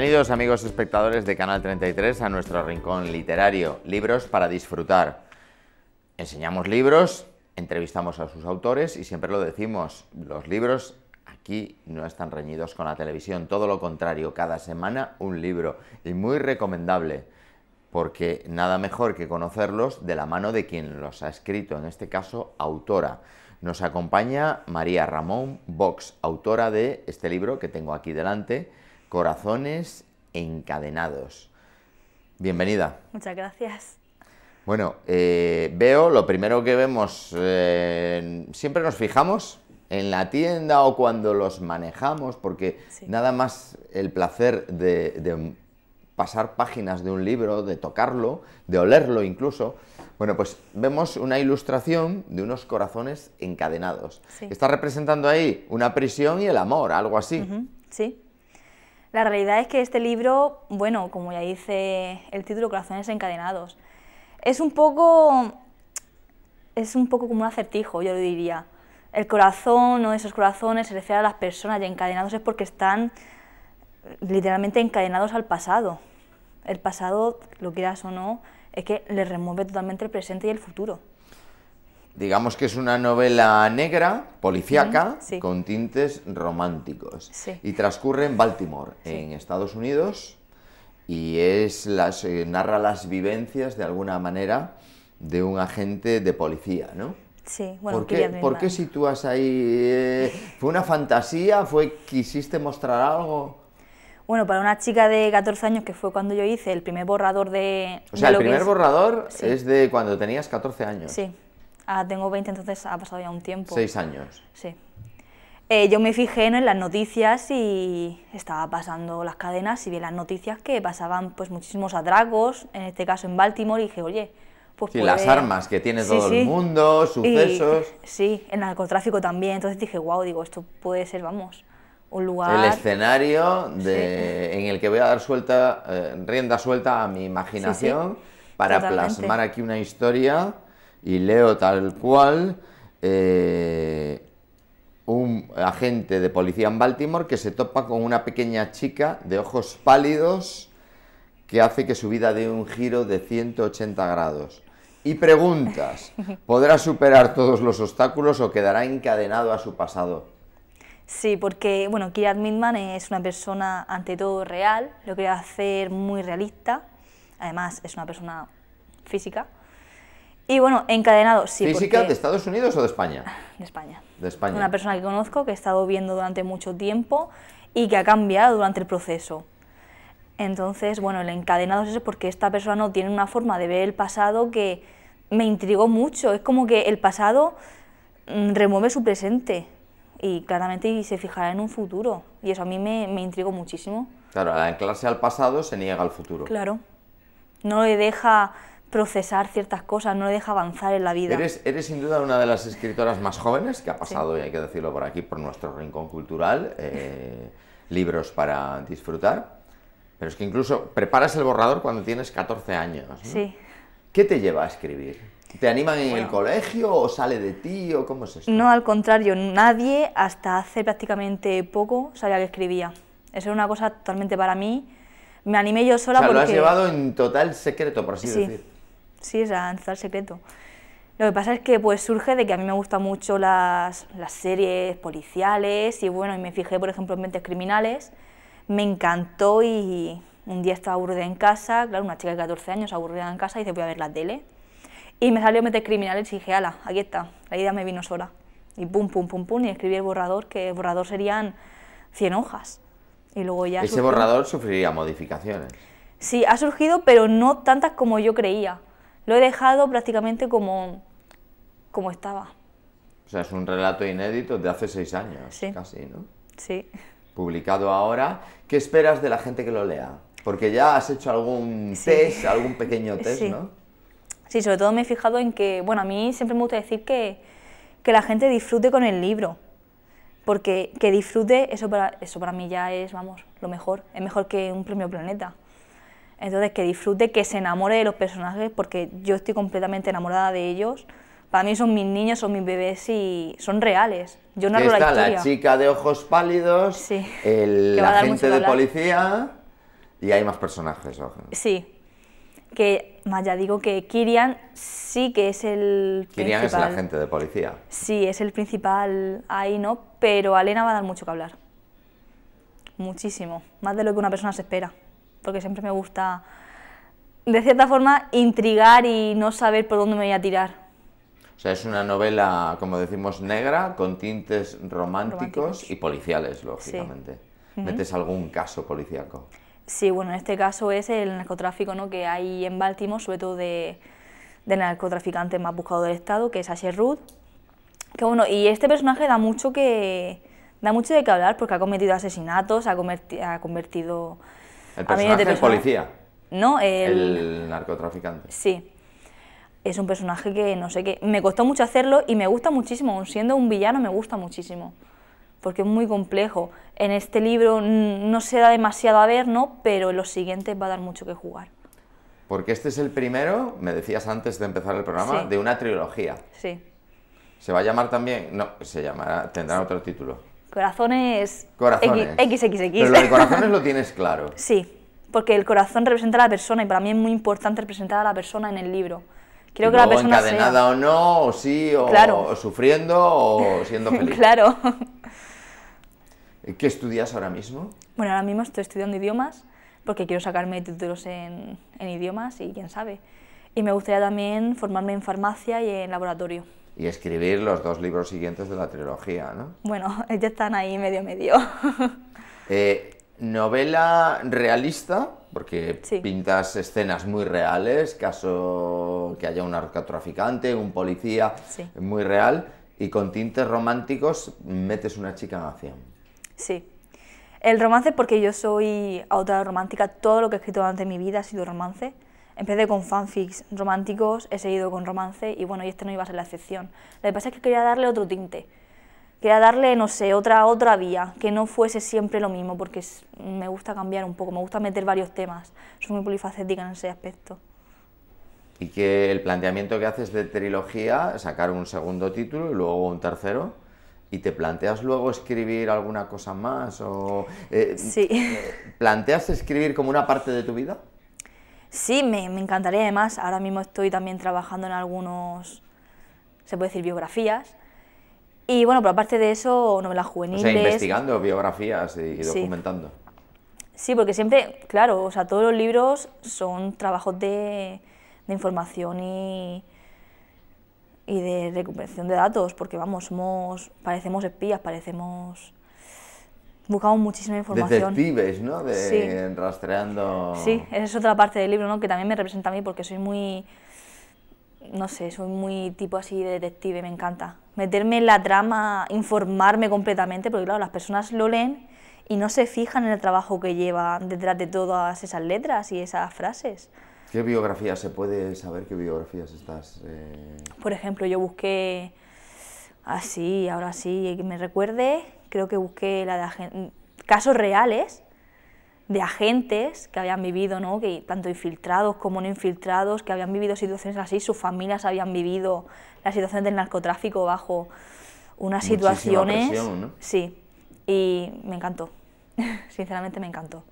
Bienvenidos amigos espectadores de Canal 33 a nuestro rincón literario, libros para disfrutar. Enseñamos libros, entrevistamos a sus autores y siempre lo decimos, los libros aquí no están reñidos con la televisión, todo lo contrario, cada semana un libro y muy recomendable porque nada mejor que conocerlos de la mano de quien los ha escrito, en este caso autora. Nos acompaña María Ramón Vox, autora de este libro que tengo aquí delante, Corazones encadenados. Bienvenida. Muchas gracias. Bueno, eh, veo, lo primero que vemos, eh, siempre nos fijamos en la tienda o cuando los manejamos, porque nada más el placer de, pasar páginas de un libro, de tocarlo, de olerlo incluso, bueno, pues vemos una ilustración de unos corazones encadenados. Está representando ahí una prisión y el amor, algo así. Sí. La realidad es que este libro, bueno, como ya dice el título, Corazones encadenados, es un poco, es un poco como un acertijo, yo lo diría. El corazón o esos corazones se refiere a las personas y encadenados es porque están literalmente encadenados al pasado. El pasado, lo quieras o no, es que les remueve totalmente el presente y el futuro. Digamos que es una novela negra, policíaca, con tintes románticos. Y transcurre en Baltimore, en Estados Unidos, y es las, eh, narra las vivencias, de alguna manera, de un agente de policía, ¿no? Sí, ¿Por, qué, ¿Por qué, sitúas ahí? Eh, ¿Fue una fantasía? ¿Fue quisiste mostrar algo? Bueno, para una chica de 14 años, que fue cuando yo hice el primer borrador de... O sea, el primer borrador es de cuando tenías 14 años. Sí. Ah, tengo 20, entonces ha pasado ya un tiempo. Seis años. Sí. Eh, yo me fijé en las noticias y estaba pasando las cadenas y vi las noticias que pasaban pues muchísimos atracos, en este caso en Baltimore, y dije, oye, pues... las armas que tiene todo el mundo, sucesos... sí, el narcotráfico también, entonces dije, wow, digo, esto puede ser, vamos, un lugar... El escenario de, en el que voy a dar suelta, eh, rienda suelta a mi imaginación para plasmar aquí una historia y leo tal cual eh, un agente de policía en Baltimore que se topa con una pequeña chica de ojos pálidos que hace que su vida dé un giro de 180 grados. Y preguntas, ¿podrá superar todos los obstáculos o quedará encadenado a su pasado? Sí, porque bueno, Kira Midman es una persona ante todo real, lo a hacer muy realista, además es una persona física, y bueno, encadenado, sí. ¿Física de Estados Unidos o de España? De España. De España. Una persona que conozco, que he estado viendo durante mucho tiempo y que ha cambiado durante el proceso. Entonces, bueno, el encadenado es eso porque esta persona no tiene una forma de ver el pasado que me intrigó mucho. Es como que el pasado mm, remueve su presente y claramente se fijará en un futuro. Y eso a mí me, intrigó muchísimo. Claro, la clase al pasado se niega al futuro. Claro. No le deja procesar ciertas cosas, no le deja avanzar en la vida. Eres, sin duda una de las escritoras más jóvenes que ha pasado, y hay que decirlo por aquí, por nuestro rincón cultural, eh, libros para disfrutar, pero es que incluso preparas el borrador cuando tienes 14 años. Sí. ¿Qué te lleva a escribir? ¿Te animan en el colegio o sale de ti o cómo es esto? No, al contrario, nadie hasta hace prácticamente poco sabía que escribía. Eso era una cosa totalmente para mí. Me animé yo sola o sea, lo has llevado en total secreto, por así sí sí, o sea, el secreto. Lo que pasa es que pues surge de que a mí me gustan mucho las, las series policiales y bueno, y me fijé por ejemplo en Mentes Criminales, me encantó y un día estaba aburrida en casa, claro, una chica de 14 años aburrida en casa y dice voy a ver la tele y me salió Mentes Criminales y dije, ala, aquí está, la idea me vino sola y pum, pum, pum, pum, y escribí el borrador, que el borrador serían 100 hojas y luego ya... Ese borrador sufriría modificaciones. Sí, ha surgido, pero no tantas como yo creía lo he dejado prácticamente como, como estaba. O sea, es un relato inédito de hace seis años, casi, ¿no? Sí. Publicado ahora. ¿Qué esperas de la gente que lo lea? Porque ya has hecho algún test, algún pequeño test, ¿no? Sí, sobre todo me he fijado en que, bueno, a mí siempre me gusta decir que, que la gente disfrute con el libro. Porque que disfrute, eso para, eso para mí ya es, vamos, lo mejor. Es mejor que un premio Planeta. Entonces, que disfrute, que se enamore de los personajes, porque yo estoy completamente enamorada de ellos. Para mí son mis niños, son mis bebés y son reales. Yo no está la historia. la chica de ojos pálidos, el agente de policía y hay más personajes. Sí. Que, más ya digo que Kirian sí que es el Kirian es el agente de policía. Sí, es el principal ahí, ¿no? Pero Alena va a dar mucho que hablar. Muchísimo. Más de lo que una persona se espera porque siempre me gusta, de cierta forma, intrigar y no saber por dónde me voy a tirar. O sea, es una novela, como decimos, negra, con tintes románticos, y policiales, lógicamente. ¿Metes algún caso policíaco? Sí, bueno, en este caso es el narcotráfico ¿no? que hay en Baltimore, sobre todo de, del narcotraficante más buscado del estado, que es Asher Ruth. Que bueno, y este personaje da mucho que da mucho de qué hablar porque ha cometido asesinatos, ha, ha convertido el personaje, policía. No, el... narcotraficante. Sí. Es un personaje que no sé qué. Me costó mucho hacerlo y me gusta muchísimo. siendo un villano, me gusta muchísimo. Porque es muy complejo. En este libro no se da demasiado a ver, ¿no? Pero en los siguientes va a dar mucho que jugar. Porque este es el primero, me decías antes de empezar el programa, de una trilogía. Sí. Se va a llamar también. No, se llamará. Tendrá otro título. Corazones. Corazones. XXX. Pero lo de corazones lo tienes claro. Sí, porque el corazón representa a la persona y para mí es muy importante representar a la persona en el libro. que la persona encadenada o no, o sí, o, claro. o sufriendo, o siendo feliz. claro. ¿Qué estudias ahora mismo? Bueno, ahora mismo estoy estudiando idiomas porque quiero sacarme títulos en, en idiomas y quién sabe. Y me gustaría también formarme en farmacia y en laboratorio y escribir los dos libros siguientes de la trilogía, ¿no? Bueno, ya están ahí medio medio. Eh, novela realista, porque pintas escenas muy reales, caso que haya un narcotraficante, un policía, muy real, y con tintes románticos metes una chica en acción. Sí. El romance, porque yo soy autora romántica, todo lo que he escrito durante mi vida ha sido romance. Empecé con fanfics románticos, he seguido con romance y bueno, y este no iba a ser la excepción. Lo que pasa es que quería darle otro tinte, quería darle, no sé, otra, otra vía, que no fuese siempre lo mismo, porque me gusta cambiar un poco, me gusta meter varios temas, soy muy polifacética en ese aspecto. Y que el planteamiento que haces de trilogía, sacar un segundo título y luego un tercero, ¿Y te planteas luego escribir alguna cosa más? O, eh, sí. Eh, ¿Planteas escribir como una parte de tu vida? Sí, me, encantaría además. Ahora mismo estoy también trabajando en algunos, se puede decir, biografías. Y bueno, pero aparte de eso, novelas juveniles. O sea, investigando biografías y, documentando. Sí, porque siempre, claro, o sea, todos los libros son trabajos de, de información y, y de recuperación de datos, porque vamos, somos, parecemos espías, parecemos buscamos muchísima información. Detectives, ¿no? De, Rastreando... Sí, esa es otra parte del libro, ¿no? Que también me representa a mí porque soy muy... No sé, soy muy tipo así de detective, me encanta. Meterme en la trama, informarme completamente, porque claro, las personas lo leen y no se fijan en el trabajo que lleva detrás de todas esas letras y esas frases. ¿Qué biografías? ¿Se puede saber qué biografías estás...? Eh? Por ejemplo, yo busqué... Así, ahora sí, me recuerde creo que busqué la de casos reales de agentes que habían vivido, ¿no? que tanto infiltrados como no infiltrados, que habían vivido situaciones así, sus familias habían vivido la situación del narcotráfico bajo unas situaciones. ¿no? Sí, y me encantó, sinceramente me encantó.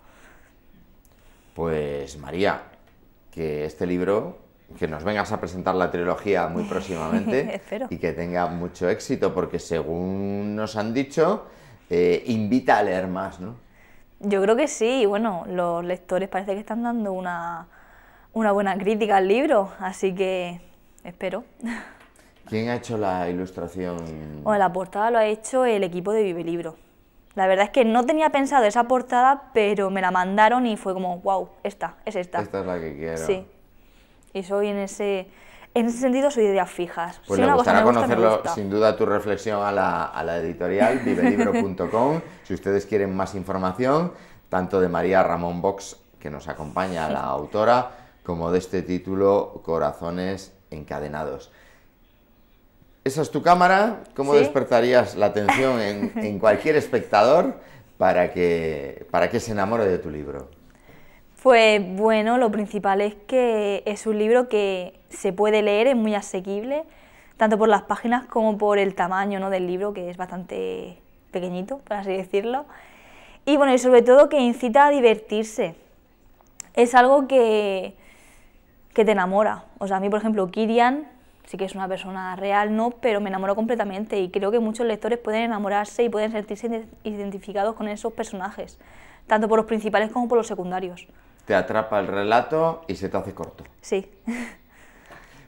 Pues María, que este libro que nos vengas a presentar la trilogía muy próximamente y que tenga mucho éxito, porque según nos han dicho, eh, invita a leer más, ¿no? Yo creo que sí, bueno, los lectores parece que están dando una, una buena crítica al libro, así que espero. ¿Quién ha hecho la ilustración? Bueno, la portada lo ha hecho el equipo de Vive Libro. La verdad es que no tenía pensado esa portada, pero me la mandaron y fue como, wow, esta, es esta. Esta es la que quiero. Sí y soy en ese... En ese sentido soy de ideas fijas. Pues le gustará conocerlo, sin duda, tu reflexión a la, editorial, vivelibro.com. si ustedes quieren más información, tanto de María Ramón Box, que nos acompaña, la autora, como de este título, Corazones encadenados. ¿Esa es tu cámara? ¿Cómo despertarías la atención en, cualquier espectador para para que se enamore de tu libro? Pues bueno, lo principal es que es un libro que se puede leer, es muy asequible, tanto por las páginas como por el tamaño del libro, que es bastante pequeñito, por así decirlo. Y bueno, y sobre todo que incita a divertirse. Es algo que, que te enamora. O sea, a mí, por ejemplo, Kirian sí que es una persona real, ¿no? Pero me enamoró completamente y creo que muchos lectores pueden enamorarse y pueden sentirse identificados con esos personajes tanto por los principales como por los secundarios. Te atrapa el relato y se te hace corto. Sí.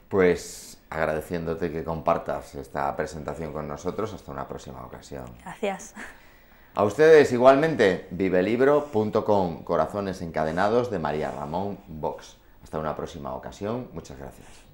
pues agradeciéndote que compartas esta presentación con nosotros. Hasta una próxima ocasión. Gracias. A ustedes igualmente, vivelibro.com, corazones encadenados de María Ramón Vox. Hasta una próxima ocasión. Muchas gracias.